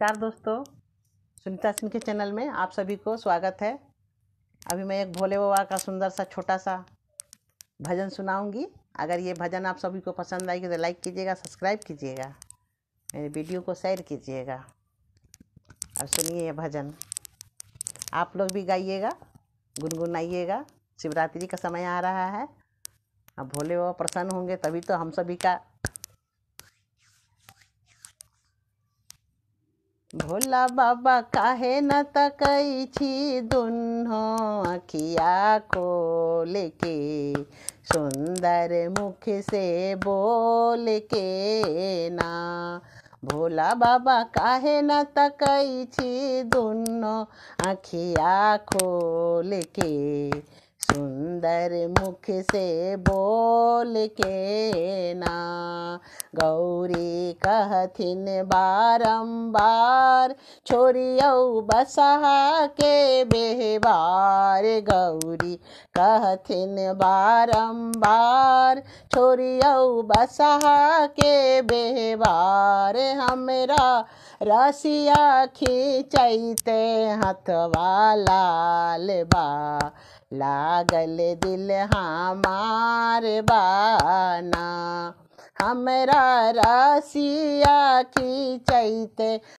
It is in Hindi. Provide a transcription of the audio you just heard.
नमस्कार दोस्तों सुनीता सिंह के चैनल में आप सभी को स्वागत है अभी मैं एक भोले बाबा का सुंदर सा छोटा सा भजन सुनाऊंगी अगर ये भजन आप सभी को पसंद आएगी तो लाइक कीजिएगा सब्सक्राइब कीजिएगा मेरे वीडियो को शेयर कीजिएगा और सुनिए ये भजन आप लोग भी गाइएगा गुनगुनाइएगा शिवरात्रि का समय आ रहा है अब भोले बाबा प्रसन्न होंगे तभी तो हम सभी का भोला बाबा काहे न तकई छी अखिया खोल के सुंदर मुख से बोल के ना भोला बाबा काहे न तकई छी अखिया खोल के सुंदर मुख से बोल के ना गौरी कहथिन बारंबार छोरियौ बसहा के बेहबार गौरी कहथिन बारंबार छोरियौ बसहा के बेहबार हमरा रसिया खींचते हथवा लाल बा लागल दिल हमार बाना हमरा रसिया की चैते